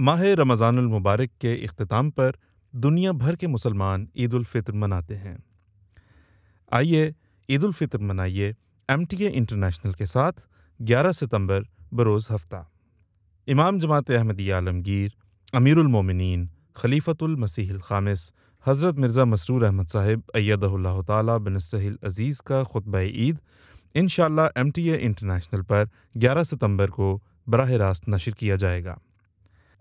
माह रमज़ानमबारक के अख्ताम पर दुनिया भर के मुसलमान ईदालफ़ितर मनाते हैं आइए ईदालफ़ितर मनाइए एम टी ए इंटरनेशनल के साथ 11 सितंबर बरोज़ हफ्ता इमाम जमात अहमदी आलमगीर अमीरमिन खलीफ़तुलमसीह ख़ामिस हज़रत मिर्ज़ा मसरूर अहमद साहिब अयदल्ला तनसहिल अज़ीज़ का ख़ुतब ईद इन एम टी ए इंटरनेशनल पर 11 सितंबर को बरह रास्त नशर किया जाएगा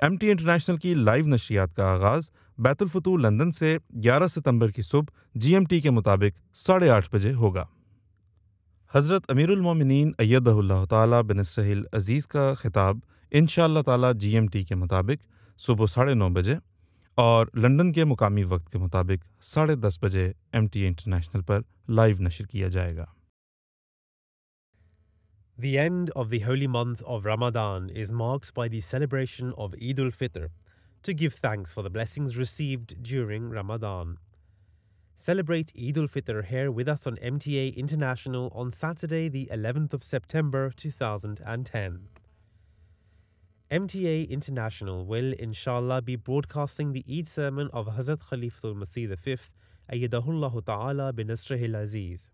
एम टी इंटरनेशनल की लाइव नशियात का आगाज़ बैतुलफतू लंदन से 11 सितंबर की सुबह टी के मुताबिक साढ़े आठ बजे होगा हज़रत अमीरमिन अयदल्ला तनसहिल अज़ीज़ का ख़िताब इन ताला टी के मुताबिक सुबह साढ़े नौ बजे और लंदन के मुकामी वक्त के मुताबिक साढ़े दस बजे एम टी इंटरनेशनल पर लाइव नशर किया जाएगा The end of the holy month of Ramadan is marked by the celebration of Eid al Fitr to give thanks for the blessings received during Ramadan. Celebrate Eid al Fitr here with us on MTA International on Saturday, the 11th of September 2010. MTA International will, inshallah, be broadcasting the Eid sermon of Hazrat Khalifatul Masih V, Ayyadahullahu Ta'ala bin Nasrihi Aziz.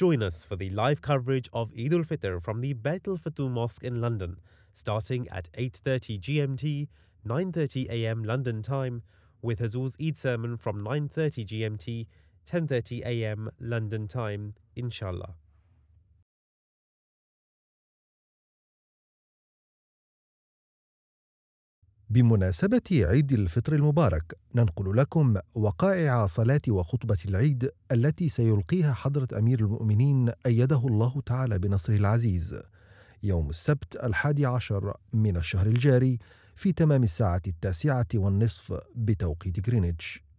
Join us for the live coverage of Eid al Fitr from the Beit al Mosque in London, starting at 8:30 GMT, 9:30 a.m. London time, with Hazul's Eid sermon from 9:30 GMT, 10:30 a.m. London time, inshallah. بمناسبة عيد الفطر المبارك ننقل لكم وقائع صلاة وخطبة العيد التي سيلقيها حضرة أمير المؤمنين أيده الله تعالى بنصره العزيز يوم السبت الحادي عشر من الشهر الجاري في تمام الساعة التاسعة والنصف بتوقيت غرينتش